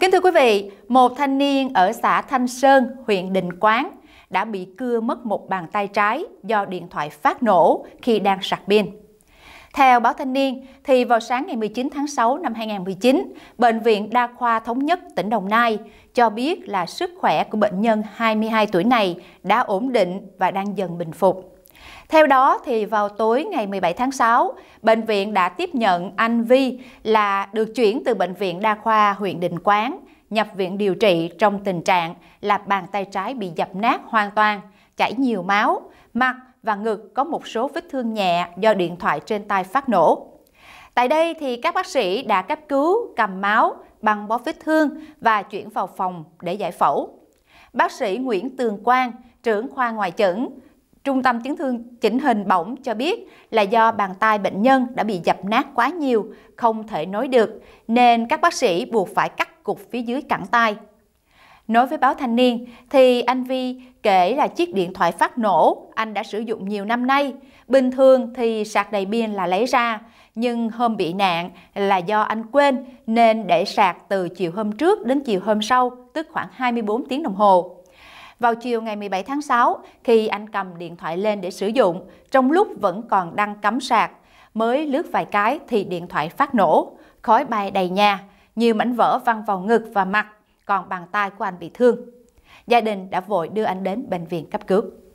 Kính thưa quý vị, một thanh niên ở xã Thanh Sơn, huyện Định Quán đã bị cưa mất một bàn tay trái do điện thoại phát nổ khi đang sạc pin. Theo báo Thanh niên, thì vào sáng ngày 19 tháng 6 năm 2019, Bệnh viện Đa khoa Thống nhất tỉnh Đồng Nai cho biết là sức khỏe của bệnh nhân 22 tuổi này đã ổn định và đang dần bình phục. Theo đó thì vào tối ngày 17 tháng 6, bệnh viện đã tiếp nhận anh Vi là được chuyển từ bệnh viện đa khoa huyện Định Quán nhập viện điều trị trong tình trạng là bàn tay trái bị dập nát hoàn toàn, chảy nhiều máu, mặt và ngực có một số vết thương nhẹ do điện thoại trên tay phát nổ. Tại đây thì các bác sĩ đã cấp cứu, cầm máu, băng bó vết thương và chuyển vào phòng để giải phẫu. Bác sĩ Nguyễn Tường Quang, trưởng khoa ngoại chẩn, Trung tâm chấn thương chỉnh hình bỏng cho biết là do bàn tay bệnh nhân đã bị dập nát quá nhiều, không thể nối được, nên các bác sĩ buộc phải cắt cục phía dưới cẳng tay. Nói với báo Thanh Niên thì anh Vi kể là chiếc điện thoại phát nổ anh đã sử dụng nhiều năm nay. Bình thường thì sạc đầy pin là lấy ra, nhưng hôm bị nạn là do anh quên nên để sạc từ chiều hôm trước đến chiều hôm sau, tức khoảng 24 tiếng đồng hồ vào chiều ngày 17 tháng 6 khi anh cầm điện thoại lên để sử dụng, trong lúc vẫn còn đang cắm sạc. Mới lướt vài cái thì điện thoại phát nổ, khói bay đầy nhà, nhiều mảnh vỡ văng vào ngực và mặt, còn bàn tay của anh bị thương. Gia đình đã vội đưa anh đến bệnh viện cấp cứu.